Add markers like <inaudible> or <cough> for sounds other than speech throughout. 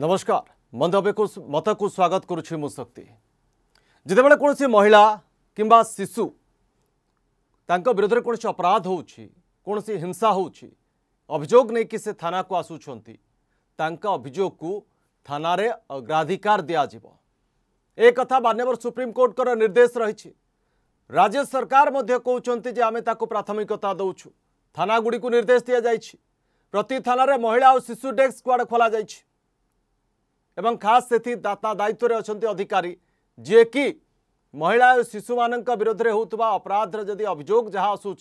नमस्कार मंदव्य को मत को स्वागत करुच्ची मुक्ति जिते बड़े कौन सी महिला किंबा शिशु विरोध में कौन अपराध हो हिंसा होभोग नहीं कि थाना को आसुंचा अभोग को थाना अग्राधिकार दिजिव एक मानव सुप्रीमकोर्टर निर्देश रही राज्य सरकार कहते आम प्राथमिकता दौ थाना गुड़ी को निर्देश दि जाए प्रति थाना महिला और शिशु डेस्क कड़े खोल जाएगी एवं खास से दाता दायित्व अच्छा अधिकारी जी कि महिला और शिशु मान विरोध में होता अपराधर जदि अभोग जहाँ आसू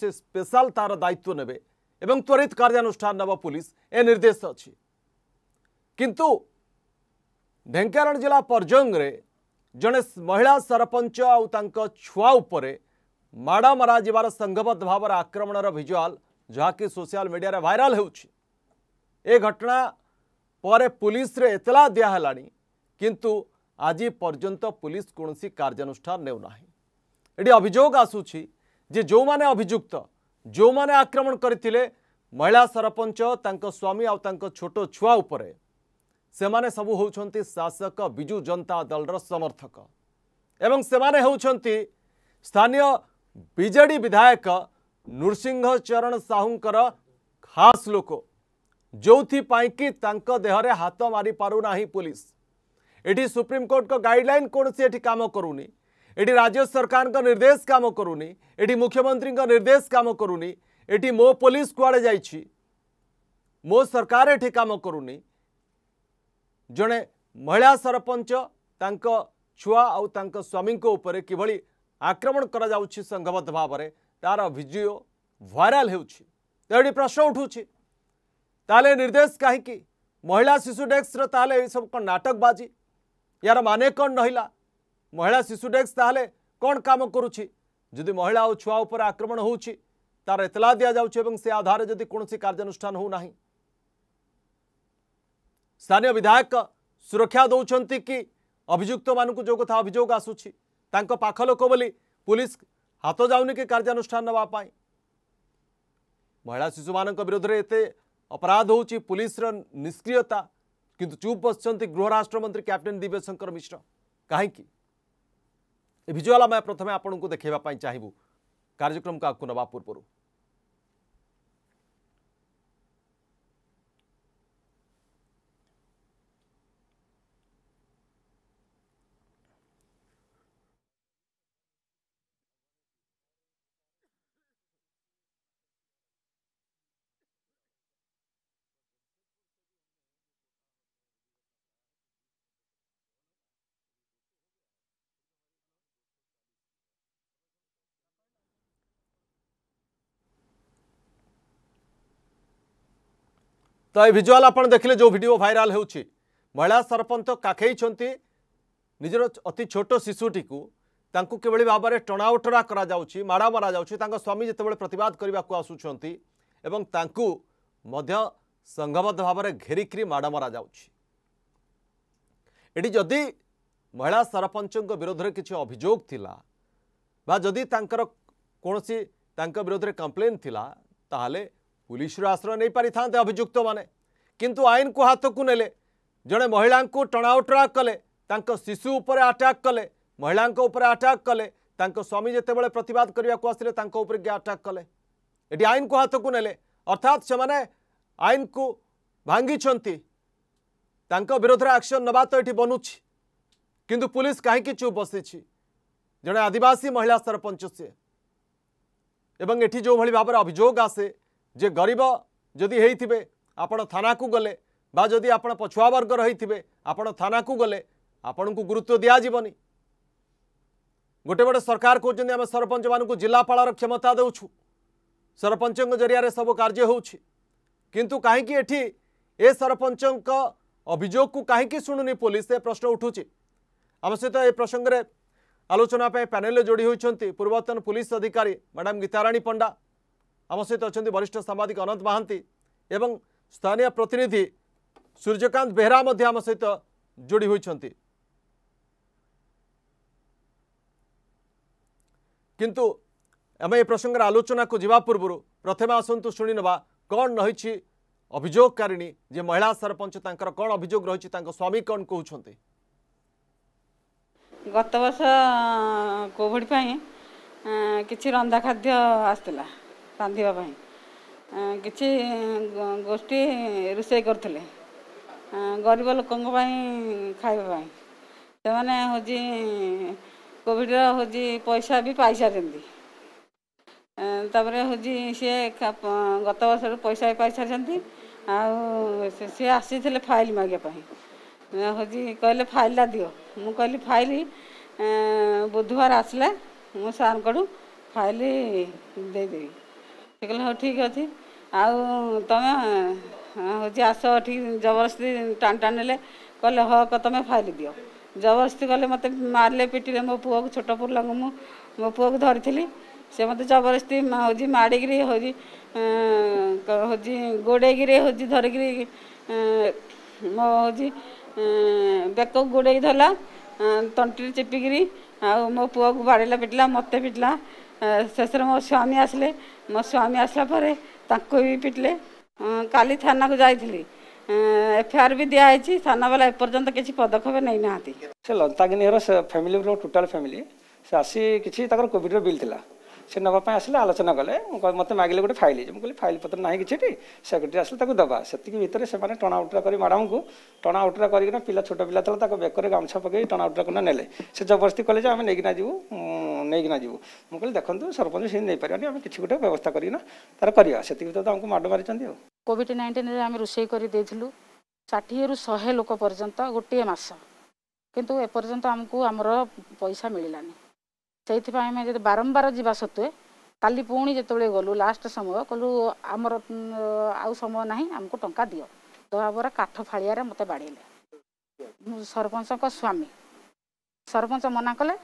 से स्पेशल तार दायित्व ने त्वरित कार्यानुष्ठान नब पुलिस ए निर्देश अच्छी किंतु ढेकाना जिला पर्जंगे जड़े महिला सरपंच आुआ माड़ मर जा संघबद्ध भाव आक्रमण भिजुआल जहाँकि सोशल मीडिया भाइराल हो घटना पर पुलिस एतला दिहला किंतु आज पर्यंत पुलिस कौन सी कार्यानुष्ठाना ये अभोग आसुच्छी जो मैंने अभुक्त जो मैंने आक्रमण कर महिला सरपंच स्वामी आोट छुआ से सब हूँ शासक विजु जनता दल रथक एवं से स्थानीय बीजेडी विधायक नृसिंह चरण साहूं खास लोक ଯେଉଁଥିପାଇଁ କି ତାଙ୍କ ଦେହରେ ହାତ ମାରିପାରୁନାହିଁ ପୋଲିସ ଏଠି ସୁପ୍ରିମକୋର୍ଟଙ୍କ ଗାଇଡ଼ଲାଇନ୍ କୌଣସି ଏଠି କାମ କରୁନି ଏଠି ରାଜ୍ୟ ସରକାରଙ୍କ ନିର୍ଦ୍ଦେଶ କାମ କରୁନି ଏଠି ମୁଖ୍ୟମନ୍ତ୍ରୀଙ୍କ ନିର୍ଦ୍ଦେଶ କାମ କରୁନି ଏଠି ମୋ ପୋଲିସ କୁଆଡ଼େ ଯାଇଛି ମୋ ସରକାର ଏଠି କାମ କରୁନି ଜଣେ ମହିଳା ସରପଞ୍ଚ ତାଙ୍କ ଛୁଆ ଆଉ ତାଙ୍କ ସ୍ୱାମୀଙ୍କ ଉପରେ କିଭଳି ଆକ୍ରମଣ କରାଯାଉଛି ସଂଘବଦ୍ଧ ଭାବରେ ତାର ଭିଡ଼ିଓ ଭାଇରାଲ ହେଉଛି ତ ଏଠି ପ୍ରଶ୍ନ ଉଠୁଛି ताले निर्देश कहीं महिला शिशु डेस्क ताले ये सब कौन नाटक बाजी यार माने कौन रहा महिला शिशु डेक्स ताले कौन काम करुच्ची जदि महिला और छुआ उपर आक्रमण होतला दि जाऊार जदि कौन कार्यानुष्ठान होना स्थानीय विधायक सुरक्षा दौरान कि अभिजुक्त मानक जो कथा अभोग आसुच्छ लोक बोली पुलिस हाथ जाऊनि कि कार्यानुष्ठान नापाई महिला शिशु मान विरोध में ये अपराध हूँ पुलिस निष्क्रियता किंतु चुप बस गृहराष्ट्र मंत्री कैप्टेन दिव्य शंकर मिश्र कहीं भिजुआल आम प्रथम आपंक देखापी चाहबू कार्यक्रम को को ना पूर्व ତ ଏ ଭିଜୁଆଲ୍ ଆପଣ ଦେଖିଲେ ଯେଉଁ ଭିଡ଼ିଓ ଭାଇରାଲ୍ ହେଉଛି ମହିଳା ସରପଞ୍ଚ କାଖେଇଛନ୍ତି ନିଜର ଅତି ଛୋଟ ଶିଶୁଟିକୁ ତାଙ୍କୁ କିଭଳି ଭାବରେ ଟଣାଓଟରା କରାଯାଉଛି ମାଡ଼ ମରାଯାଉଛି ତାଙ୍କ ସ୍ୱାମୀ ଯେତେବେଳେ ପ୍ରତିବାଦ କରିବାକୁ ଆସୁଛନ୍ତି ଏବଂ ତାଙ୍କୁ ମଧ୍ୟ ସଂଘବଦ୍ଧ ଭାବରେ ଘେରିକିରି ମାଡ଼ ମରାଯାଉଛି ଏଠି ଯଦି ମହିଳା ସରପଞ୍ଚଙ୍କ ବିରୋଧରେ କିଛି ଅଭିଯୋଗ ଥିଲା ବା ଯଦି ତାଙ୍କର କୌଣସି ତାଙ୍କ ବିରୋଧରେ କମ୍ପ୍ଲେନ୍ ଥିଲା ତାହେଲେ पुलिस आश्रय नहीं पारि था अभुक्त मैंने कि आईन को हाथ को ने जड़े महिला टणाउटा कले शिशु आटाक् कले महिला आटाक् कले स्वामी जिते प्रतवाद करने को आसे किए आटाक् कले आईन को हाथ को ने अर्थात से मैंने आईन को भांगी विरोध आक्शन नवा तो ये बनुच्छी किंतु पुलिस कहीं चुप बसी जड़े आदिवासी महिला सरपंच सी एवं ये जो भाव अभोग आसे ଯେ ଗରିବ ଯଦି ହେଇଥିବେ ଆପଣ ଥାନାକୁ ଗଲେ ବା ଯଦି ଆପଣ ପଛୁଆ ବର୍ଗର ହେଇଥିବେ ଆପଣ ଥାନାକୁ ଗଲେ ଆପଣଙ୍କୁ ଗୁରୁତ୍ୱ ଦିଆଯିବନି ଗୋଟେ ଗୋଟେ ସରକାର କହୁଛନ୍ତି ଆମେ ସରପଞ୍ଚମାନଙ୍କୁ ଜିଲ୍ଲାପାଳର କ୍ଷମତା ଦେଉଛୁ ସରପଞ୍ଚଙ୍କ ଜରିଆରେ ସବୁ କାର୍ଯ୍ୟ ହେଉଛି କିନ୍ତୁ କାହିଁକି ଏଠି ଏ ସରପଞ୍ଚଙ୍କ ଅଭିଯୋଗକୁ କାହିଁକି ଶୁଣୁନି ପୋଲିସ ଏ ପ୍ରଶ୍ନ ଉଠୁଛି ଆମ ସହିତ ଏ ପ୍ରସଙ୍ଗରେ ଆଲୋଚନା ପାଇଁ ପ୍ୟାନେଲରେ ଯୋଡ଼ି ହୋଇଛନ୍ତି ପୂର୍ବତନ ପୁଲିସ ଅଧିକାରୀ ମ୍ୟାଡ଼ାମ୍ ଗୀତାରାଣୀ ପଣ୍ଡା आम सहित अच्छा वरिष्ठ सांबादिक अनंत महांती स्थानीय प्रतिनिधि सूर्यकांत बेहरा आम सहित जोड़ी होती किंतु आम ए प्रसंग आलोचना को जावा पूर्व प्रथम आसतु शुणीनवा कौन रही अभोगकारिणी जे महिला सरपंच कौन अभोग रही स्वामी कौन कहते गत वर्ष कोविड किसी रंधा खाद्य आसला ରାନ୍ଧିବା ପାଇଁ କିଛି ଗୋଷ୍ଠୀ ରୋଷେଇ କରୁଥିଲେ ଗରିବ ଲୋକଙ୍କ ପାଇଁ ଖାଇବା ପାଇଁ ସେମାନେ ହେଉଛି କୋଭିଡ଼ର ହେଉଛି ପଇସା ବି ପାଇସାରିଛନ୍ତି ତାପରେ ହେଉଛି ସିଏ ଗତ ବର୍ଷରୁ ପଇସା ବି ପାଇସାରିଛନ୍ତି ଆଉ ସିଏ ଆସିଥିଲେ ଫାଇଲ୍ ମାଗିବା ପାଇଁ ହେଉଛି କହିଲେ ଫାଇଲ୍ଟା ଦିଅ ମୁଁ କହିଲି ଫାଇଲ୍ ବୁଧବାର ଆସିଲେ ମୁଁ ସାର୍ଙ୍କଠୁ ଫାଇଲ୍ ଦେଇଦେବି ସେ କହିଲେ ହଉ ଠିକ୍ ଅଛି ଆଉ ତୁମେ ହେଉଛି ଆସ ଏଠିକି ଜବରଦସ୍ତି ଟାଣି ଟାଣି ନେଲେ କହିଲେ ହକ ତୁମେ ଫାଇଲ୍ ଦିଅ ଜବରଦସ୍ତି କଲେ ମୋତେ ମାରିଲେ ପିଟିଲେ ମୋ ପୁଅକୁ ଛୋଟ ପୁରୁଲାଙ୍କୁ ମୁଁ ମୋ ପୁଅକୁ ଧରିଥିଲି ସେ ମୋତେ ଜବରଦସ୍ତି ହେଉଛି ମାଡ଼ିକିରି ହେଉଛି ହେଉଛି ଗୋଡ଼େଇକିରି ହେଉଛି ଧରିକିରି ମୋ ହେଉଛି ବେକକୁ ଗୋଡ଼େଇ ଧରିଲା ତଣ୍ଟିରେ ଚିପିକିରି ଆଉ ମୋ ପୁଅକୁ ବାଡ଼େଇଲା ପିଟିଲା ମୋତେ ପିଟିଲା ଶେଷରେ ମୋ ସ୍ୱାମୀ ଆସିଲେ ମୋ ସ୍ୱାମୀ ଆସିଲା ପରେ ତାଙ୍କୁ ବି ପିଟିଲେ କାଲି ଥାନାକୁ ଯାଇଥିଲି ଏଫଆଇଆର୍ ବି ଦିଆହେଇଛି ଥାନାବାଲା ଏପର୍ଯ୍ୟନ୍ତ କିଛି ପଦକ୍ଷେପ ନେଇନାହାନ୍ତି ସେ ଲତାଗିନୀର ଫ୍ୟାମିଲି ଟୋଟାଲ୍ ଫ୍ୟାମିଲି ସେ ଆସି କିଛି ତାଙ୍କର କୋଭିଡ଼ର ବିଲ୍ ଥିଲା से सेवाप आलोचना कले मे गए फाइल मिल्ने फाइल पत्र सेक्रेटरी दबा पत नै किटिए सो आसक दबाकी भित्र टुरा म माडमु टा गरिकन पिला छोटो पि त बेकरी गाउँछ पके टटरा ने जबरस्तिले नै मिल्नु सरपञ्चपार गएस्था तर त्यति भा माड मरि कोभिड नाइन्टिन रोसै गरिदिइ र शे लोक पर्यन्त गोटी मास कि एपर्न्त पैसा मिलानि ସେଇଥିପାଇଁ ଆମେ ଯଦି ବାରମ୍ବାର ଯିବା ସତ୍ତ୍ୱେ କାଲି ପୁଣି ଯେତେବେଳେ ଗଲୁ ଲାଷ୍ଟ ସମୟ କହିଲୁ ଆମର ଆଉ ସମୟ ନାହିଁ ଆମକୁ ଟଙ୍କା ଦିଅ ଦେବା ପରେ କାଠ ଫାଳିଆରେ ମୋତେ ବାଡ଼େଇଲେ ମୁଁ ସରପଞ୍ଚଙ୍କ ସ୍ୱାମୀ ସରପଞ୍ଚ ମନା କଲେ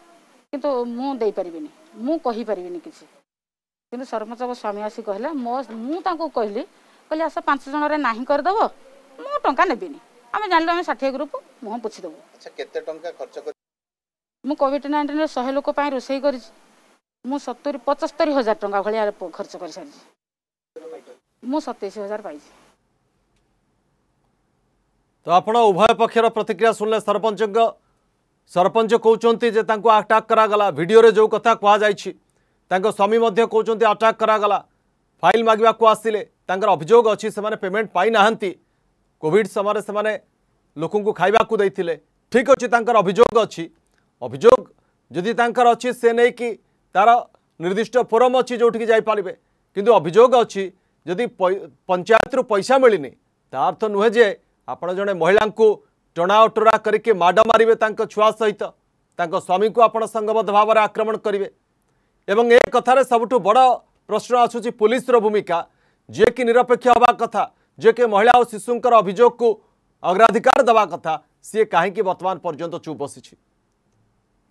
କିନ୍ତୁ ମୁଁ ଦେଇପାରିବିନି ମୁଁ କହିପାରିବିନି କିଛି କିନ୍ତୁ ସରପଞ୍ଚଙ୍କ ସ୍ୱାମୀ ଆସି କହିଲେ ମୋ ମୁଁ ତାଙ୍କୁ କହିଲି କହିଲି ଆସ ପାଞ୍ଚ ଜଣରେ ନାହିଁ କରିଦେବ ମୁଁ ଟଙ୍କା ନେବିନି ଆମେ ଜାଣିଲୁ ଆମେ ଷାଠିଏ ଗ୍ରୁପ ମୁହଁ ପୋଛିଦେବୁ କେତେ ଟଙ୍କା ଖର୍ଚ୍ଚ ମୁଁ କୋଭିଡ଼ ନାଇଣ୍ଟିନ୍ରେ ଶହେ ଲୋକ ପାଇଁ ରୋଷେଇ କରିଛି ମୁଁ ସତୁରି ପଞ୍ଚସ୍ତରୀ ହଜାର ଟଙ୍କା ଭଳିଆ ଖର୍ଚ୍ଚ କରିସାରିଛି ମୁଁ ସତେଇଶ ହଜାର ପାଇଛି ତ ଆପଣ ଉଭୟ ପକ୍ଷର ପ୍ରତିକ୍ରିୟା ଶୁଣିଲେ ସରପଞ୍ଚଙ୍କ ସରପଞ୍ଚ କହୁଛନ୍ତି ଯେ ତାଙ୍କୁ ଆଟାକ୍ କରାଗଲା ଭିଡ଼ିଓରେ ଯେଉଁ କଥା କୁହାଯାଇଛି ତାଙ୍କ ସ୍ୱାମୀ ମଧ୍ୟ କହୁଛନ୍ତି ଆଟାକ୍ କରାଗଲା ଫାଇଲ୍ ମାଗିବାକୁ ଆସିଲେ ତାଙ୍କର ଅଭିଯୋଗ ଅଛି ସେମାନେ ପେମେଣ୍ଟ ପାଇନାହାନ୍ତି କୋଭିଡ଼ ସମୟରେ ସେମାନେ ଲୋକଙ୍କୁ ଖାଇବାକୁ ଦେଇଥିଲେ ଠିକ୍ ଅଛି ତାଙ୍କର ଅଭିଯୋଗ ଅଛି ଅଭିଯୋଗ ଯଦି ତାଙ୍କର ଅଛି ସେ ନେଇକି ତା'ର ନିର୍ଦ୍ଦିଷ୍ଟ ଫୋରମ୍ ଅଛି ଯେଉଁଠିକି ଯାଇପାରିବେ କିନ୍ତୁ ଅଭିଯୋଗ ଅଛି ଯଦି ପଞ୍ଚାୟତରୁ ପଇସା ମିଳିନି ତା ଅର୍ଥ ନୁହେଁ ଯେ ଆପଣ ଜଣେ ମହିଳାଙ୍କୁ ଟଣା ଅଟରା କରିକି ମାଡ଼ ମାରିବେ ତାଙ୍କ ଛୁଆ ସହିତ ତାଙ୍କ ସ୍ୱାମୀଙ୍କୁ ଆପଣ ସଂଘବଦ୍ଧ ଭାବରେ ଆକ୍ରମଣ କରିବେ ଏବଂ ଏ କଥାରେ ସବୁଠୁ ବଡ଼ ପ୍ରଶ୍ନ ଆସୁଛି ପୋଲିସର ଭୂମିକା ଯିଏକି ନିରପେକ୍ଷ ହେବା କଥା ଯିଏକି ମହିଳା ଓ ଶିଶୁଙ୍କର ଅଭିଯୋଗକୁ ଅଗ୍ରାଧିକାର ଦେବା କଥା ସିଏ କାହିଁକି ବର୍ତ୍ତମାନ ପର୍ଯ୍ୟନ୍ତ ଚୁପ୍ ବସିଛି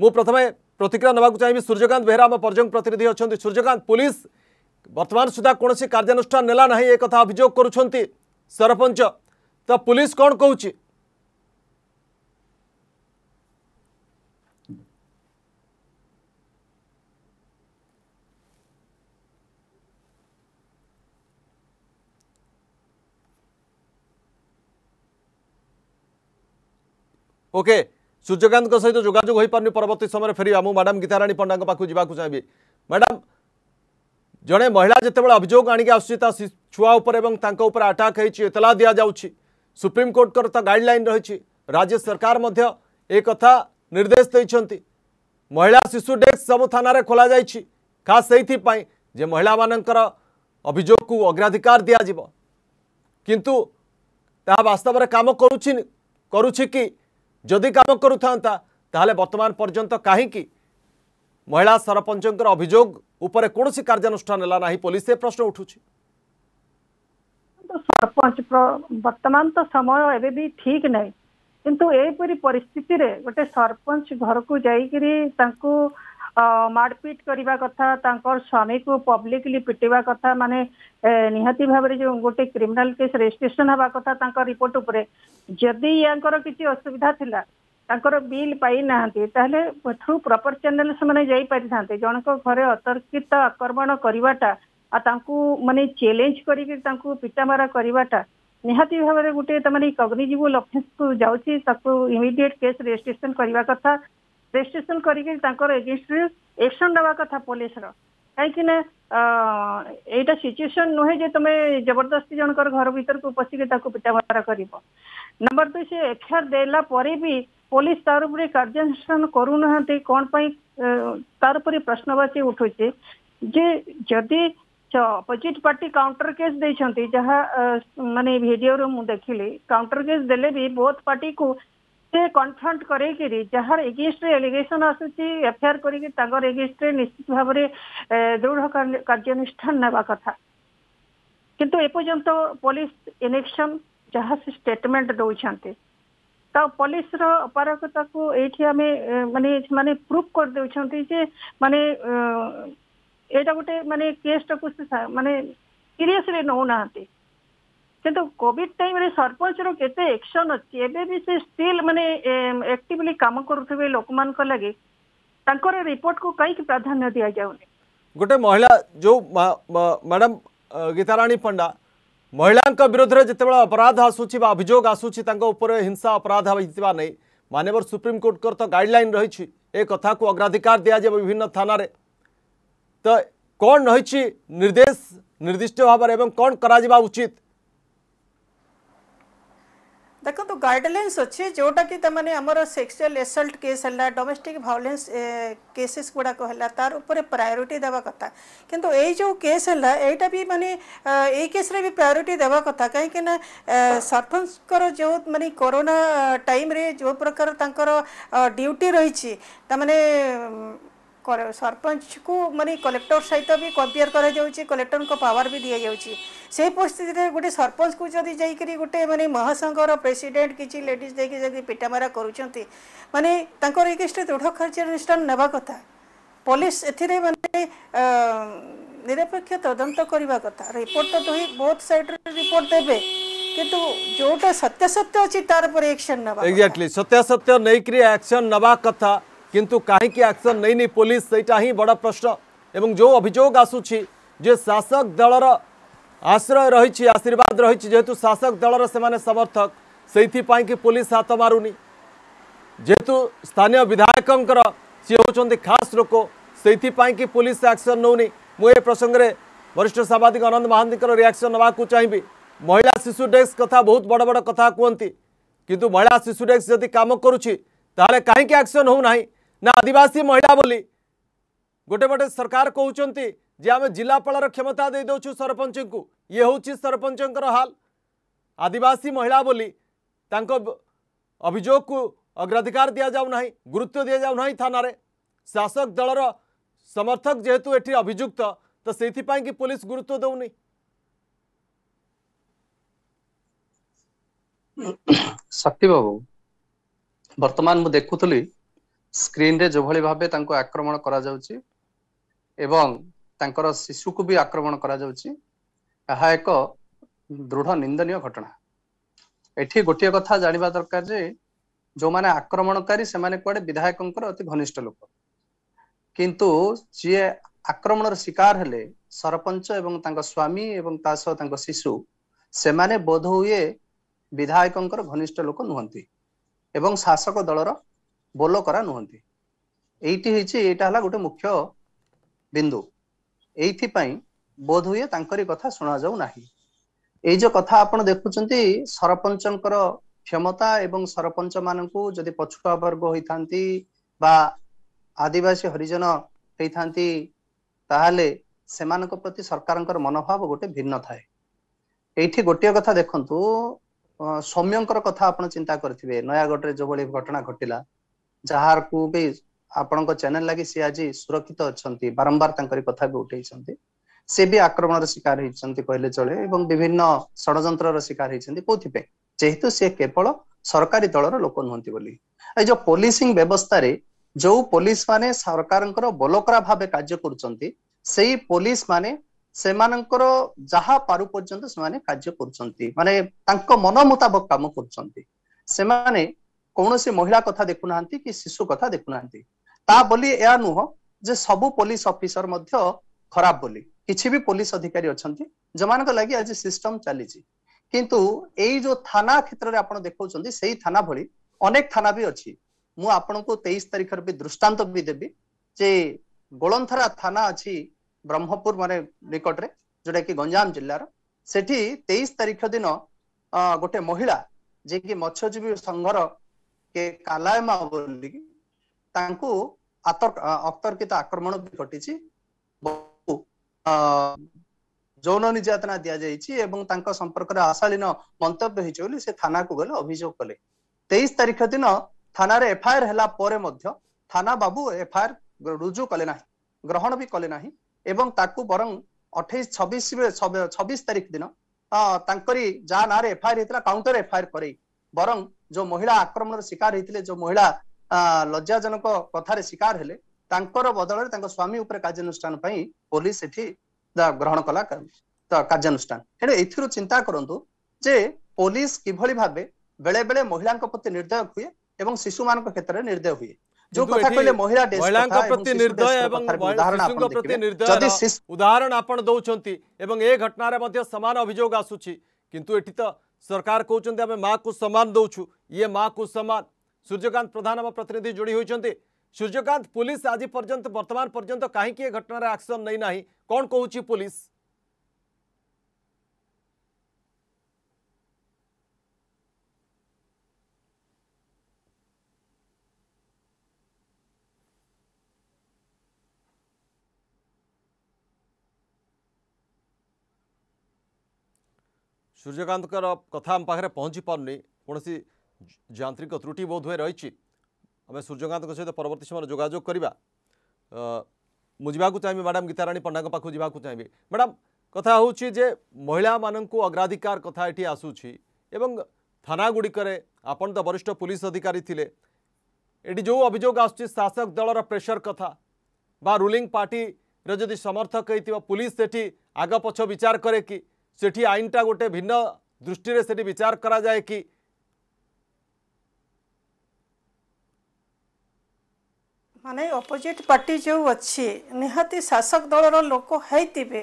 मु मुझे प्रतिक्रिया नाक चाहिए सूर्यकांत बेहरा आम पर्यटन प्रतिनिधि अच्छा सूर्यकांत पुलिस बर्तमान सुधा कौन कार्यानुष्ठाना ना एक अभोग कर सरपंच तो पुलिस कौन कौन ओके okay. ସୂର୍ଯ୍ୟକାନ୍ତଙ୍କ ସହିତ ଯୋଗାଯୋଗ ହୋଇପାରୁନି ପରବର୍ତ୍ତୀ ସମୟରେ ଫେରିବା ମୁଁ ମ୍ୟାଡ଼ାମ୍ ଗୀତାରାଣୀ ପଣ୍ଡାଙ୍କ ପାଖକୁ ଯିବାକୁ ଚାହିଁବି ମ୍ୟାଡ଼ାମ୍ ଜଣେ ମହିଳା ଯେତେବେଳେ ଅଭିଯୋଗ ଆଣିକି ଆସୁଛି ତା ଛୁଆ ଉପରେ ଏବଂ ତାଙ୍କ ଉପରେ ଆଟାକ୍ ହେଇଛି ଏତଲା ଦିଆଯାଉଛି ସୁପ୍ରିମକୋର୍ଟଙ୍କର ତ ଗାଇଡ଼ଲାଇନ୍ ରହିଛି ରାଜ୍ୟ ସରକାର ମଧ୍ୟ ଏ କଥା ନିର୍ଦ୍ଦେଶ ଦେଇଛନ୍ତି ମହିଳା ଶିଶୁ ଡେସ୍କ ସବୁ ଥାନାରେ ଖୋଲାଯାଇଛି ଖାସ୍ ସେଇଥିପାଇଁ ଯେ ମହିଳାମାନଙ୍କର ଅଭିଯୋଗକୁ ଅଗ୍ରାଧିକାର ଦିଆଯିବ କିନ୍ତୁ ତାହା ବାସ୍ତବରେ କାମ କରୁଛି କରୁଛି କି ଯଦି କାମ କରୁଥାନ୍ତା ତାହେଲେ ବର୍ତ୍ତମାନ ପର୍ଯ୍ୟନ୍ତ କାହିଁକି ମହିଳା ସରପଞ୍ଚଙ୍କର ଅଭିଯୋଗ ଉପରେ କୌଣସି କାର୍ଯ୍ୟାନୁଷ୍ଠାନ ହେଲା ନାହିଁ ପୋଲିସ ଏ ପ୍ରଶ୍ନ ଉଠୁଛି ସରପଞ୍ଚ ବର୍ତ୍ତମାନ ତ ସମୟ ଏବେ ବି ଠିକ ନାହିଁ କିନ୍ତୁ ଏହିପରି ପରିସ୍ଥିତିରେ ଗୋଟେ ସରପଞ୍ଚ ଘରକୁ ଯାଇକିରି ତାଙ୍କୁ मारपीट करने कथा स्वामी को पब्लिकली पिटवा कथा माने निहाती भाव जो गोटे क्रिमिनाल केस रेजिस्ट्रेसन हवा कथा रिपोर्ट उपदी या किसी असुविधा था बिल पाई ताले थ्रू प्रपर चेल से जाते जन घरे अतर्कित आक्रमण करवाटा मानते चैलेंज करमरा करवाटा निहाती भाव गोटे तमें कग्निजीव लक्ष्य जाऊँच इमिडियेट केस रेजिट्रेसन करवा कथा रेजिस्ट्रेसन करके दवा कथा पुलिस कहीं यहाँ सिचुएसन नुहे जे तुम जबरदस्ती जनकर घर भितर को पशिक पिटामरा कर नंबर दुई से एफआईआर देलापर भी पुलिस तरफ कार्यानुषान करूना कौन तार प्रश्नवाची उठुचे जे जदि अपोजिट पार्टी काउंटर केस दे मानने भिडियो मुझे देखिली काउंटर केस दे बोथ पार्टी को ସେ କନଫ୍ରଣ୍ଟ କରେଇକିରି ଯାହାର ଏଗେନଷ୍ଟରେ ଏଲିଗେସନ ଆସୁଛି ଏଫଆଇଆର କରିକି ତାଙ୍କର ଏଗେନଷ୍ଟରେ ନିଶ୍ଚିତ ଭାବରେ ଦୃଢ କାର୍ଯ୍ୟାନୁଷ୍ଠାନ ନେବା କଥା କିନ୍ତୁ ଏପର୍ଯ୍ୟନ୍ତ ପୋଲିସ ଇଲେକ୍ସନ ଯାହା ସେ ଷ୍ଟେଟମେଣ୍ଟ ଦେଉଛନ୍ତି ତା ପୋଲିସର ଅପାରଗତାକୁ ଏଇଠି ଆମେ ମାନେ ସେମାନେ ପ୍ରୁଫ୍ କରିଦେଉଛନ୍ତି ଯେ ମାନେ ଏଇଟା ଗୋଟେ ମାନେ କେସ୍ଟାକୁ ସେ ମାନେ ସିରିୟସଲି ନେଉନାହାନ୍ତି କିନ୍ତୁ କୋଭିଡ ଟାଇମରେ ସରପଞ୍ଚର କେତେ ଏକ୍ସନ ଅଛି ଏବେ ବି ସେ ଷ୍ଟିଲ୍ ମାନେ ଆକ୍ଟିଭଲି କାମ କରୁଥିବେ ଲୋକମାନଙ୍କ ଲାଗି ତାଙ୍କର ରିପୋର୍ଟକୁ କାହିଁକି ପ୍ରାଧାନ୍ୟ ଦିଆଯାଉନି ଗୋଟେ ମହିଳା ଯୋଉ ମ୍ୟାଡାମ ଗୀତାରାଣୀ ପଣ୍ଡା ମହିଳାଙ୍କ ବିରୋଧରେ ଯେତେବେଳେ ଅପରାଧ ଆସୁଛି ବା ଅଭିଯୋଗ ଆସୁଛି ତାଙ୍କ ଉପରେ ହିଂସା ଅପରାଧ ହୋଇଥିବା ନେଇ ମାନ୍ୟବର ସୁପ୍ରିମକୋର୍ଟଙ୍କର ତ ଗାଇଡଲାଇନ୍ ରହିଛି ଏ କଥାକୁ ଅଗ୍ରାଧିକାର ଦିଆଯିବ ବିଭିନ୍ନ ଥାନାରେ ତ କ'ଣ ରହିଛି ନିର୍ଦ୍ଦେଶ ନିର୍ଦ୍ଦିଷ୍ଟ ଭାବରେ ଏବଂ କ'ଣ କରାଯିବା ଉଚିତ ଦେଖନ୍ତୁ ଗାଇଡ଼ଲାଇନ୍ସ ଅଛି ଯେଉଁଟାକି ତାମାନେ ଆମର ସେକ୍ସୁଆଲ ଏସଲ୍ଟ କେସ୍ ହେଲା ଡୋମେଷ୍ଟିକ୍ ଭାଓଲେନ୍ସ କେସେସ୍ ଗୁଡ଼ାକ ହେଲା ତାର ଉପରେ ପ୍ରାୟୋରିଟି ଦେବା କଥା କିନ୍ତୁ ଏଇ ଯେଉଁ କେସ୍ ହେଲା ଏଇଟା ବି ମାନେ ଏଇ କେସ୍ରେ ବି ପ୍ରାୟୋରିଟି ଦେବା କଥା କାହିଁକି ନା ସରପଞ୍ଚଙ୍କର ଯେଉଁ ମାନେ କରୋନା ଟାଇମ୍ରେ ଯେଉଁ ପ୍ରକାର ତାଙ୍କର ଡ୍ୟୁଟି ରହିଛି ତାମାନେ सरपंच को मानी कलेक्टर सहित भी कंपेयर कर कलेक्टर पावर भी दि जाऊँगी से परिस्थिति गोटे सरपंच को जब जाकर गोटे मानते महासंघर प्रेसीडेट किसी लेडिज देखिए पिटामरा कर दृढ़ कार्यानुषान नवा कथा पुलिस ए मानते निरपेक्ष तदंत करने कथा रिपोर्ट तो दुई बोथ सैड रिपोर्ट देवे जोटा सत्य सत्य अच्छी तार एक्शन एक्जाक्टली सत्य नहीं कथा किंतु कहीं एक्शन नहीं पुलिस से बड़ प्रश्न एवं जो अभोग आसूरी जे शासक दल आश्रय रही आशीर्वाद रही जेहेतु शासक दल समर्थक से पुलिस हाथ मारूनी जेहेतु स्थानीय विधायक सी हूँ खास लोक से पुलिस आक्शन नौनी मुझे प्रसंगे वरिष्ठ सांबादिक आनंद महांती रियाक्शन नाक चाहिए महिला शिशु डेस्क कथा बहुत बड़ बड़ कथा कहती कितु महिला शिशु डेस्क जदि कम करुच्ची कहीं आक्शन हो ना आदिवासी महिला बोली गोटे सरकार कहते जे आम जिलापा क्षमता दे दौ सरपंच को ये हूँ सरपंच हाल आदिवासी महिला बोली अभोग को अग्राधिकार दि जाऊना गुरुत्व दि जाऊना थाना शासक दलर समर्थक जेहेतु ये अभिजुक्त तो से कि पुलिस गुरुत्व दौनी <coughs> शक्ति बाबू बर्तमान मु देखुली ସ୍କ୍ରିନ୍ରେ ଯେଭଳି ଭାବେ ତାଙ୍କୁ ଆକ୍ରମଣ କରାଯାଉଛି ଏବଂ ତାଙ୍କର ଶିଶୁକୁ ବି ଆକ୍ରମଣ କରାଯାଉଛି ଏହା ଏକ ଦୃଢ଼ ନିନ୍ଦନୀୟ ଘଟଣା ଏଠି ଗୋଟିଏ କଥା ଜାଣିବା ଦରକାର ଯେ ଯେଉଁମାନେ ଆକ୍ରମଣକାରୀ ସେମାନେ କୁଆଡେ ବିଧାୟକଙ୍କର ଅତି ଘନିଷ୍ଠ ଲୋକ କିନ୍ତୁ ଯିଏ ଆକ୍ରମଣର ଶିକାର ହେଲେ ସରପଞ୍ଚ ଏବଂ ତାଙ୍କ ସ୍ୱାମୀ ଏବଂ ତା ସହ ତାଙ୍କ ଶିଶୁ ସେମାନେ ବୋଧ ହୁଏ ବିଧାୟକଙ୍କର ଘନିଷ୍ଠ ଲୋକ ନୁହନ୍ତି ଏବଂ ଶାସକ ଦଳର ବୋଲ କରା ନୁହନ୍ତି ଏଇଠି ହେଇଛି ଏଇଟା ହେଲା ଗୋଟେ ମୁଖ୍ୟ ବିନ୍ଦୁ ଏଇଥିପାଇଁ ବୋଧ ହୁଏ ତାଙ୍କରି କଥା ଶୁଣାଯାଉ ନାହିଁ ଏଇ ଯୋଉ କଥା ଆପଣ ଦେଖୁଛନ୍ତି ସରପଞ୍ଚଙ୍କର କ୍ଷମତା ଏବଂ ସରପଞ୍ଚ ମାନଙ୍କୁ ଯଦି ପଛୁଆ ବର୍ଗ ହୋଇଥାନ୍ତି ବା ଆଦିବାସୀ ହରିଜନ ହେଇଥାନ୍ତି ତାହେଲେ ସେମାନଙ୍କ ପ୍ରତି ସରକାରଙ୍କର ମନୋଭାବ ଗୋଟେ ଭିନ୍ନ ଥାଏ ଏଇଠି ଗୋଟିଏ କଥା ଦେଖନ୍ତୁ ସୌମ୍ୟଙ୍କର କଥା ଆପଣ ଚିନ୍ତା କରିଥିବେ ନୟାଗଡ଼ରେ ଯୋଭଳି ଘଟଣା ଘଟିଲା ଯାହାକୁ ବି ଆପଣଙ୍କ ଚ୍ୟାନେଲ ଲାଗି ସେ ଆଜି ସୁରକ୍ଷିତ ଅଛନ୍ତି ବାରମ୍ବାର ତାଙ୍କରି କଥା ବି ଉଠେଇଛନ୍ତି ସେ ବି ଆକ୍ରମଣର ଶିକାର ହେଇଛନ୍ତି କହିଲେ ଚଳେ ଏବଂ ବିଭିନ୍ନ ଷଡଯନ୍ତ୍ରର ଶିକାର ହେଇଛନ୍ତି କୋଉଥିପାଇଁ ଯେହେତୁ ସେ କେବଳ ସରକାରୀ ଦଳର ଲୋକ ନୁହନ୍ତି ବୋଲି ଏ ଯୋଉ ପୋଲିସିଂ ବ୍ୟବସ୍ଥାରେ ଯୋଉ ପୋଲିସ ମାନେ ସରକାରଙ୍କର ବୋଲକରା ଭାବେ କାର୍ଯ୍ୟ କରୁଛନ୍ତି ସେଇ ପୋଲିସ ମାନେ ସେମାନଙ୍କର ଯାହା ପାରୁ ପର୍ଯ୍ୟନ୍ତ ସେମାନେ କାର୍ଯ୍ୟ କରୁଛନ୍ତି ମାନେ ତାଙ୍କ ମନ ମୁତାବକ କାମ କରୁଛନ୍ତି ସେମାନେ କୌଣସି ମହିଳା କଥା ଦେଖୁନାହାନ୍ତି କି ଶିଶୁ କଥା ଦେଖୁନାହାନ୍ତି ତା ବୋଲି ଏହା ନୁହଁ ଯେ ସବୁ ପୋଲିସ ଅଫିସର ମଧ୍ୟ ଖରାପ ବୋଲି କିଛି ବି ପୋଲିସ ଅଧିକାରୀ ଅଛନ୍ତି ଯେଉଁମାନଙ୍କ ଲାଗି ଆଜି ସିଷ୍ଟମ ଚାଲିଛି କିନ୍ତୁ ଏଇ ଯୋଉ ଥାନା କ୍ଷେତ୍ରରେ ଆପଣ ଦେଖାଉଛନ୍ତି ସେଇ ଥାନା ଭଳି ଅନେକ ଥାନା ବି ଅଛି ମୁଁ ଆପଣଙ୍କୁ ତେଇଶ ତାରିଖରେ ବି ଦୃଷ୍ଟାନ୍ତ ବି ଦେବି ଯେ ଗୋଳନ୍ଥରା ଥାନା ଅଛି ବ୍ରହ୍ମପୁର ମାନେ ନିକଟରେ ଯୋଉଟା କି ଗଞ୍ଜାମ ଜିଲ୍ଲାର ସେଠି ତେଇଶ ତାରିଖ ଦିନ ଗୋଟେ ମହିଳା ଯିଏକି ମତ୍ସ୍ୟଜୀବୀ ସଂଘର କେ କାଲାୟମା ବୋଲିକି ତାଙ୍କୁ ଅତର୍କିତ ଆକ୍ରମଣ ବି ଘଟିଛି ଯୌନ ନିର୍ଯାତନା ଦିଆଯାଇଛି ଏବଂ ତାଙ୍କ ସମ୍ପର୍କରେ ଆଶାଳୀନ ମନ୍ତବ୍ୟ ହେଇଛି ବୋଲି ସେ ଥାନାକୁ ଗଲେ ଅଭିଯୋଗ କଲେ ତେଇଶ ତାରିଖ ଦିନ ଥାନାରେ ଏଫଆଇଆର ହେଲା ପରେ ମଧ୍ୟ ଥାନା ବାବୁ ଏଫଆଇଆର ରୁଜୁ କଲେ ନାହିଁ ଗ୍ରହଣ ବି କଲେ ନାହିଁ ଏବଂ ତାକୁ ବରଂ ଅଠେଇଶ ଛବିଶ ଛବିଶ ତାରିଖ ଦିନ ତାଙ୍କରି ଯାହା ନାଁରେ ଏଫଆଇଆର ହେଇଥିଲା କାଉଣ୍ଟର ଏଫଆଇଆର କରେଇ ବରଂ ଯୋଉ ମହିଳା ଆକ୍ରମଣର ଶିକାର ହେଇଥିଲେ ଯୋଉ ମହିଳା ଲଜ୍ଜାଜନକ କଥାରେ ଶିକାର ହେଲେ ତାଙ୍କର ବଦଳରେ ତାଙ୍କ ସ୍ୱାମୀ ଉପରେ କାର୍ଯ୍ୟାନୁଷ୍ଠାନ ପାଇଁ ପୋଲିସ ସେଠି ଗ୍ରହଣ କଲା କାର୍ଯ୍ୟାନୁଷ୍ଠାନ ଏଣୁ ଏଥିରୁ ଚିନ୍ତା କରନ୍ତୁ ଯେ ପୋଲିସ କିଭଳି ଭାବେ ବେଳେ ବେଳେ ମହିଳାଙ୍କ ପ୍ରତି ନିର୍ଦ୍ଦୟ ହୁଏ ଏବଂ ଶିଶୁମାନଙ୍କ କ୍ଷେତ୍ରରେ ନିର୍ଦ୍ଦୟ ହୁଏ ଯୋଉ କଥା କହିଲେ ମହିଳା ମହିଳାଙ୍କ ପ୍ରତି ନିର୍ଦ୍ଦୟ ଏବଂ ଶିଶୁଙ୍କ ପ୍ରତି ନିର୍ଦ୍ଦୟ ଉଦାହରଣ ଆପଣ ଦଉଛନ୍ତି ଏବଂ ଏ ଘଟଣାରେ ମଧ୍ୟ ସମାନ ଅଭିଯୋଗ ଆସୁଛି କିନ୍ତୁ ଏଠି ତ सरकार कहते आम माँ को सम्मान दौ ये माँ को सम्मान सूर्यकांत प्रधान आम प्रतिनिधि जोड़ी होती सूर्यकांत पुलिस आज पर्यंत बर्तमान पर्यंत कहीं घटना आक्शन नहीं ना कौन कहूँ पुलिस ସୂର୍ଯ୍ୟକାନ୍ତଙ୍କର କଥା ଆମ ପାଖରେ ପହଞ୍ଚି ପାରୁନି କୌଣସି ଯାନ୍ତ୍ରିକ ତ୍ରୁଟି ବୋଧ ହୁଏ ରହିଛି ଆମେ ସୂର୍ଯ୍ୟକାନ୍ତଙ୍କ ସହିତ ପରବର୍ତ୍ତୀ ସମୟରେ ଯୋଗାଯୋଗ କରିବା ମୁଁ ଯିବାକୁ ଚାହିଁବି ମ୍ୟାଡ଼ାମ୍ ଗୀତାରାଣୀ ପଣ୍ଡାଙ୍କ ପାଖକୁ ଯିବାକୁ ଚାହିଁବି ମ୍ୟାଡ଼ାମ୍ କଥା ହେଉଛି ଯେ ମହିଳାମାନଙ୍କୁ ଅଗ୍ରାଧିକାର କଥା ଏଠି ଆସୁଛି ଏବଂ ଥାନାଗୁଡ଼ିକରେ ଆପଣ ତ ବରିଷ୍ଠ ପୁଲିସ ଅଧିକାରୀ ଥିଲେ ଏଠି ଯେଉଁ ଅଭିଯୋଗ ଆସୁଛି ଶାସକ ଦଳର ପ୍ରେସର କଥା ବା ରୁଲିଂ ପାର୍ଟିର ଯଦି ସମର୍ଥକ ହେଇଥିବ ପୁଲିସ ସେଠି ଆଗ ପଛ ବିଚାର କରେ କି ସେଠି ଆଇନଟା ଗୋଟେ ଭିନ୍ନ ଦୃଷ୍ଟିରେ ସେଠି ବିଚାର କରାଯାଏ କି ମାନେ ଅପୋଜିଟ୍ ପାର୍ଟି ଯେଉଁ ଅଛି ନିହାତି ଶାସକ ଦଳର ଲୋକ ହେଇଥିବେ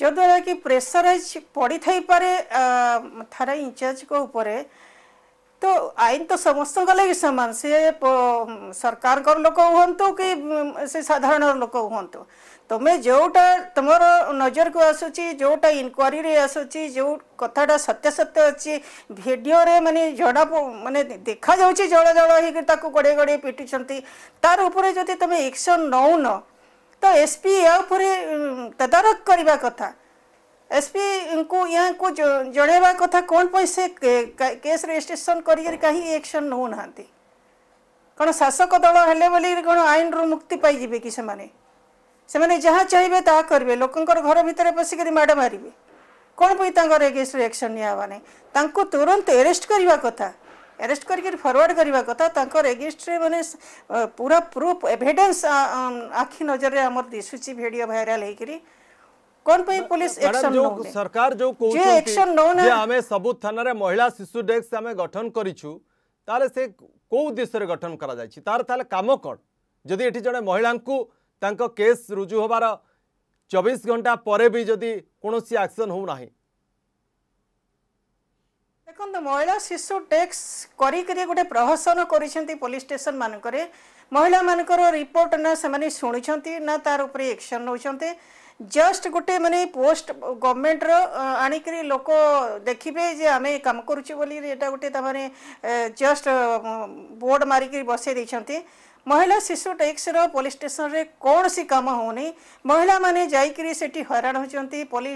ଯଦ୍ୱାରା କି ପ୍ରେସରାଇଜ୍ ପଡ଼ିଥାଇପାରେ ଥାରେ ଇନଚାର୍ଜଙ୍କ ଉପରେ ତ ଆଇନ ତ ସମସ୍ତଙ୍କ ଲାଗି ସମାନ ସେ ସରକାରଙ୍କର ଲୋକ ହୁଅନ୍ତୁ କି ସେ ସାଧାରଣର ଲୋକ ହୁଅନ୍ତୁ तुम्हें जोटा तुम नजर को आसूची जोटा इनक्वारी आसूची जो कथा सत्य सत्य अच्छी भिडियो मानते जड़ा मानते देखा जाल जल हो गड़े गड़े पिटी तार उपर जो तुम एक्शन नौ न तो एसपी या तदारख करने कथा एसपी को या को जड़ेबा कथा कौन पर से केस रेजिट्रेसन कर एक्शन नौना कौन शासक दल है कौन आईन रु मुक्ति पाई कि ସେମାନେ ଯାହା ଚାହିଁବେ ତାହା କରିବେ ଲୋକଙ୍କର ଘର ଭିତରେ ପଶିକରି ମାଡ଼ ମାରିବେ କ'ଣ ପାଇଁ ତାଙ୍କର ଏଗେନଷ୍ଟରେ ଆକ୍ସନ୍ ନିଆହେବା ନାହିଁ ତାଙ୍କୁ ତୁରନ୍ତ ଏରେଷ୍ଟ କରିବା କଥା ଆରେଷ୍ଟ କରିକି ଫରୱାର୍ଡ଼ କରିବା କଥା ତାଙ୍କର ଏଗେନଷ୍ଟରେ ମାନେ ପୁରା ପ୍ରୁଫ୍ ଏଭିଡେନ୍ସ ଆଖି ନଜରରେ ଆମର ଦିଶୁଛି ଭିଡ଼ିଓ ଭାଇରାଲ ହେଇକିରି কোন পই পুলিশ একশন নউ সরকার যে কহু যে একশন নউ না যে আমি সবু থানারে মহিলা শিশু ডেস্ক আমি গঠন করিছু তাহলে সে কো উদ্দেশ্যে গঠন করা যাইছি তার তাহলে কাম কোন যদি এটি জনে মহিলাঙ্কু ତାଙ୍କ କେସ୍ ରୁଜୁ ହେବାର ଚବିଶ ଘଣ୍ଟା ପରେ ବି ଯଦି କୌଣସି ଆକ୍ସନ୍ ହେଉନାହିଁ ଦେଖନ୍ତୁ ମହିଳା ଶିଶୁ ଟେକ୍ସ କରିକରି ଗୋଟେ ପ୍ରହସନ କରିଛନ୍ତି ପୋଲିସ ଷ୍ଟେସନ ମାନଙ୍କରେ ମହିଳାମାନଙ୍କର ରିପୋର୍ଟ ନା ସେମାନେ ଶୁଣିଛନ୍ତି ନା ତାର ଉପରେ ଏକ୍ସନ୍ ନେଉଛନ୍ତି ଜଷ୍ଟ ଗୋଟେ ମାନେ ପୋଷ୍ଟ ଗଭର୍ଣ୍ଣମେଣ୍ଟର ଆଣିକରି ଲୋକ ଦେଖିବେ ଯେ ଆମେ କାମ କରୁଛୁ ବୋଲି ଏଇଟା ଗୋଟେ ତାମାନେ ଜଷ୍ଟ ବୋର୍ଡ଼ ମାରିକରି ବସେଇ ଦେଇଛନ୍ତି ମହିଳା ଶିଶୁ ଟେକ୍ସର ପୋଲିସ୍ ଷ୍ଟେସନରେ କୌଣସି କାମ ହେଉନି ମହିଳାମାନେ ଯାଇକରି ସେଠି ହଇରାଣ ହେଉଛନ୍ତି ପୋଲି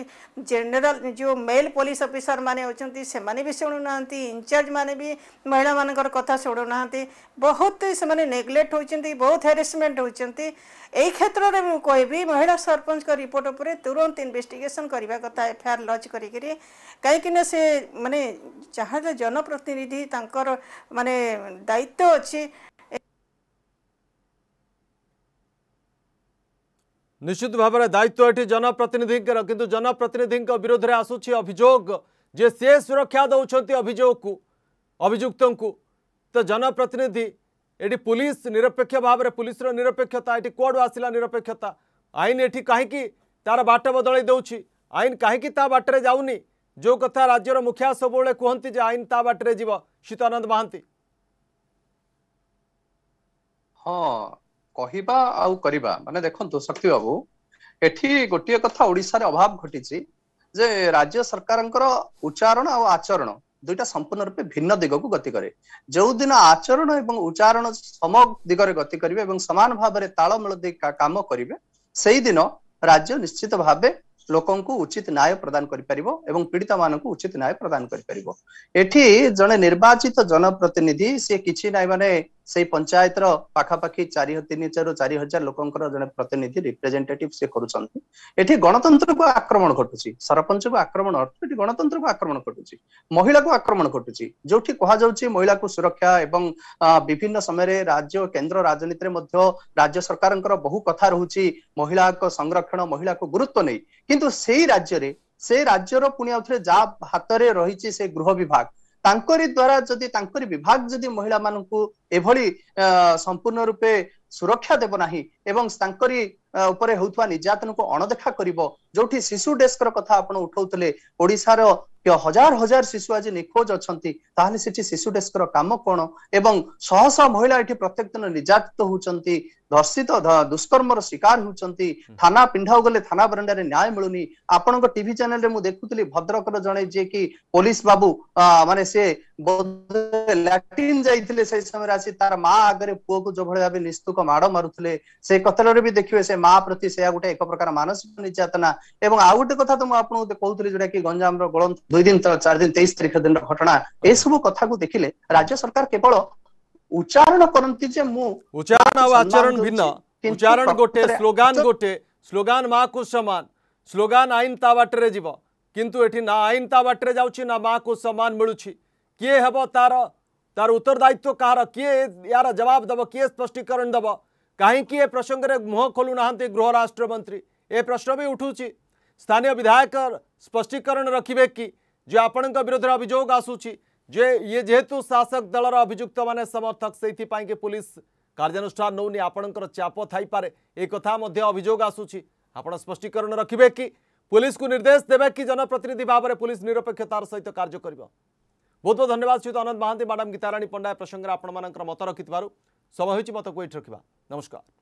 ଜେନେରାଲ ଯେଉଁ ମେଲ୍ ପୋଲିସ୍ ଅଫିସରମାନେ ଅଛନ୍ତି ସେମାନେ ବି ଶୁଣୁନାହାନ୍ତି ଇନଚାର୍ଜ ମାନେ ବି ମହିଳାମାନଙ୍କର କଥା ଶୁଣୁନାହାନ୍ତି ବହୁତ ସେମାନେ ନେଗ୍ଲେକ୍ଟ ହେଉଛନ୍ତି ବହୁତ ହାରେସମେଣ୍ଟ ହେଉଛନ୍ତି ଏହି କ୍ଷେତ୍ରରେ ମୁଁ କହିବି ମହିଳା ସରପଞ୍ଚଙ୍କ ରିପୋର୍ଟ ଉପରେ ତୁରନ୍ତ ଇନଭେଷ୍ଟିଗେସନ୍ କରିବା କଥା ଏଫଆଇଆର୍ ଲଜ୍ କରିକିରି କାହିଁକିନା ସେ ମାନେ ଯାହାର ଜନପ୍ରତିନିଧି ତାଙ୍କର ମାନେ ଦାୟିତ୍ୱ ଅଛି निश्चित भाव में दायित्व ये जनप्रतिनिधि कि जनप्रतिनिधि विरोध में आसूरी अभोग जे सी सुरक्षा दौंस अभोग को अभुक्त को तो जनप्रतिनिधि ये पुलिस निरपेक्ष भाव में पुलिस निरपेक्षता ये कौ आसला निरपेक्षता आईन ये कहीं तार बाट बदल आईन कहीं बाटे जाऊनी जो कथा राज्यर मुखिया सब कहती आईन ता बाटे जीव शीतानंद महांती हाँ କହିବା ଆଉ କରିବା ମାନେ ଦେଖନ୍ତୁ ଶକ୍ତି ବାବୁ ଏଠି ଗୋଟିଏ କଥା ଓଡିଶାରେ ଅଭାବ ଘଟିଛି ଯେ ରାଜ୍ୟ ସରକାରଙ୍କର ଉଚ୍ଚାରଣ ଆଉ ଆଚରଣ ଦୁଇଟା ସମ୍ପୂର୍ଣ୍ଣ ରୂପେ ଭିନ୍ନ ଦିଗକୁ ଗତି କରେ ଯେଉଁଦିନ ଆଚରଣ ଏବଂ ଉଚ୍ଚାରଣ ସମ ଦିଗରେ ଗତି କରିବେ ଏବଂ ସମାନ ଭାବରେ ତାଳମେଳ ଦେଇ କାମ କରିବେ ସେଇଦିନ ରାଜ୍ୟ ନିଶ୍ଚିତ ଭାବେ ଲୋକଙ୍କୁ ଉଚିତ ନ୍ୟାୟ ପ୍ରଦାନ କରିପାରିବ ଏବଂ ପୀଡିତ ମାନଙ୍କୁ ଉଚିତ ନ୍ୟାୟ ପ୍ରଦାନ କରିପାରିବ ଏଠି ଜଣେ ନିର୍ବାଚିତ ଜନପ୍ରତିନିଧି ସିଏ କିଛି ନାହିଁ ମାନେ ସେଇ ପଞ୍ଚାୟତର ପାଖାପାଖି ଚାରି ତିନି ହଜାରରୁ ଚାରି ହଜାର ଲୋକଙ୍କର ଜଣେ ପ୍ରତିନିଧି ରିପ୍ରେଜେଣ୍ଟେଟିଭ ସେ କରୁଛନ୍ତି ଏଠି ଗଣତନ୍ତ୍ରକୁ ଆକ୍ରମଣ ଘଟୁଛି ସରପଞ୍ଚକୁ ଆକ୍ରମଣ ଏଠି ଗଣତନ୍ତ୍ରକୁ ଆକ୍ରମଣ ଘଟୁଛି ମହିଳାକୁ ଆକ୍ରମଣ ଘଟୁଛି ଯୋଉଠି କୁହାଯାଉଛି ମହିଳାକୁ ସୁରକ୍ଷା ଏବଂ ବିଭିନ୍ନ ସମୟରେ ରାଜ୍ୟ କେନ୍ଦ୍ର ରାଜନୀତିରେ ମଧ୍ୟ ରାଜ୍ୟ ସରକାରଙ୍କର ବହୁ କଥା ରହୁଛି ମହିଳାଙ୍କ ସଂରକ୍ଷଣ ମହିଳାକୁ ଗୁରୁତ୍ୱ ନେଇ କିନ୍ତୁ ସେଇ ରାଜ୍ୟରେ ସେ ରାଜ୍ୟର ପୁଣି ଆଉଥରେ ଯାହା ହାତରେ ରହିଛି ସେ ଗୃହ ବିଭାଗ ତାଙ୍କରି ଦ୍ଵାରା ଯଦି ତାଙ୍କରି ବିଭାଗ ଯଦି ମହିଳାମାନଙ୍କୁ ଏଭଳି ସମ୍ପୂର୍ଣ୍ଣ ରୂପେ ସୁରକ୍ଷା ଦେବ ନାହିଁ ଏବଂ ତାଙ୍କରି ଉପରେ ହେଉଥିବା ନିର୍ଯାତନକୁ ଅଣଦେଖା କରିବ ଯୋଉଠି ଶିଶୁ ଡେସ୍କର କଥା ଆପଣ ଉଠାଉଥିଲେ ଓଡିଶାର ହଜାର ହଜାର ଶିଶୁ ଆଜି ନିଖୋଜ ଅଛନ୍ତି ତାହେଲେ ସେଠି ଶିଶୁ ଡେସ୍କର କାମ କଣ ଏବଂ ଶହ ଶହ ମହିଳା ଏଠି ପ୍ରତ୍ୟେକ ଦିନ ନିର୍ଯାତିତ ହଉଛନ୍ତି ଧର୍ଷିତ ଦୁଷ୍କର୍ମର ଶିକାର ହଉଛନ୍ତି ଥାନା ପିଣ୍ଡାକୁ ଗଲେ ଥାନା ବରଣ୍ଡାରେ ନ୍ୟାୟ ମିଳୁନି ଆପଣଙ୍କ ଟିଭି ଚ୍ୟାନେଲରେ ମୁଁ ଦେଖୁଥିଲି ଭଦ୍ରକର ଜଣେ ଯିଏକି ପୋଲିସ ବାବୁ ମାନେ ସେ लाटिन जाते समय तार माँ आगे पुह को जो भाव निस्तुक माड़ मारूले से कथल भी देखिए से माँ प्रति से गोटे एक प्रकार मानसिक निर्यातना और आउ गोटे कथ तो मुझे कहते जोड़ा गंजाम रोलन दुई दिन तर चार दिन तेईस तारीख दिन घटना यह सब कथ को देखिले राज्य सरकार केवल उच्चारण करती उच्चारण आचरण भिन्न उच्चारण गोटे स्लोगान गोटे स्लोगान माँ को सामान स्लोगान आईन ताटे जीव कितु ना आईन ताटे जाऊँ ना माँ को सामान मिलू किए हम तार तार उत्तरदायित्व कार किए यार जवाब दब किए स्पष्टीकरण दब कहीं ए प्रसंगे मुह खोलू ना गृह राष्ट्रमंत्री ए प्रश्न भी उठू स्थानीय विधायक स्पष्टीकरण रखिए कि जो आपण विरोध अभोग आसूच जे ये जेहेतु शासक दलर अभियुक्त मैंने समर्थक से पुलिस कार्यानुषान नौनी आपणकर चाप थपे एक अभोग आसूच आपण स्पष्टीकरण रखिए कि पुलिस को निर्देश देवे कि जनप्रतिनिधि भाव में पुलिस निरपेक्षतार सहित कार्य कर ବହୁତ ବହୁତ ଧନ୍ୟବାଦ ଶ୍ରୀତ ମହାନ୍ତି ମ୍ୟାଡ଼ାମ୍ ଗୀତାରାଣୀ ପଣ୍ଡା ଏ ପ୍ରସଙ୍ଗରେ ଆପଣମାନଙ୍କର ମତ ରଖିଥିବାରୁ ସମୟ ହେଉଛି ମତକୁ ଏଇଠି ରଖିବା ନମସ୍କାର